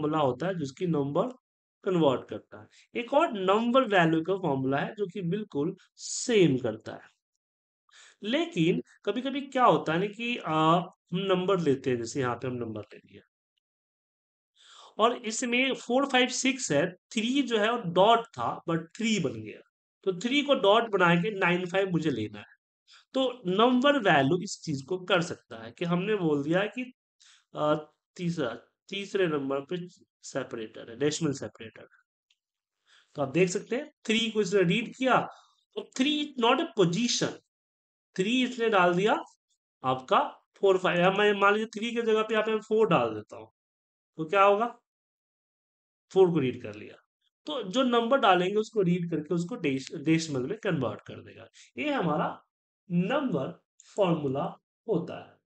formula होता है जिसकी नंबर कन्वर्ट करता है एक और नंबर वैल्यू का फॉर्मूला है जो कि बिल्कुल सेम करता है लेकिन कभी कभी क्या होता है ना कि हम नंबर लेते हैं जैसे यहाँ पे हम नंबर ले लिया और इसमें फोर फाइव सिक्स है थ्री जो है वो डॉट था बट थ्री बन गया तो थ्री को डॉट बना के नाइन फाइव मुझे लेना है तो नंबर वैल्यू इस चीज को कर सकता है कि हमने बोल दिया कि तीसरा तीसरे नंबर पे सेपरेटर है डेसिमल सेपरेटर तो आप देख सकते हैं थ्री को इसने रीड किया तो three is not a position three इसने डाल दिया आपका फोर फाइव मैं मान लीजिए थ्री की जगह पे आप फोर डाल देता हूं तो क्या होगा फोर को रीड कर लिया तो जो नंबर डालेंगे उसको रीड करके उसको डेसिमल में कन्वर्ट कर देगा ये हमारा नंबर फॉर्मूला होता है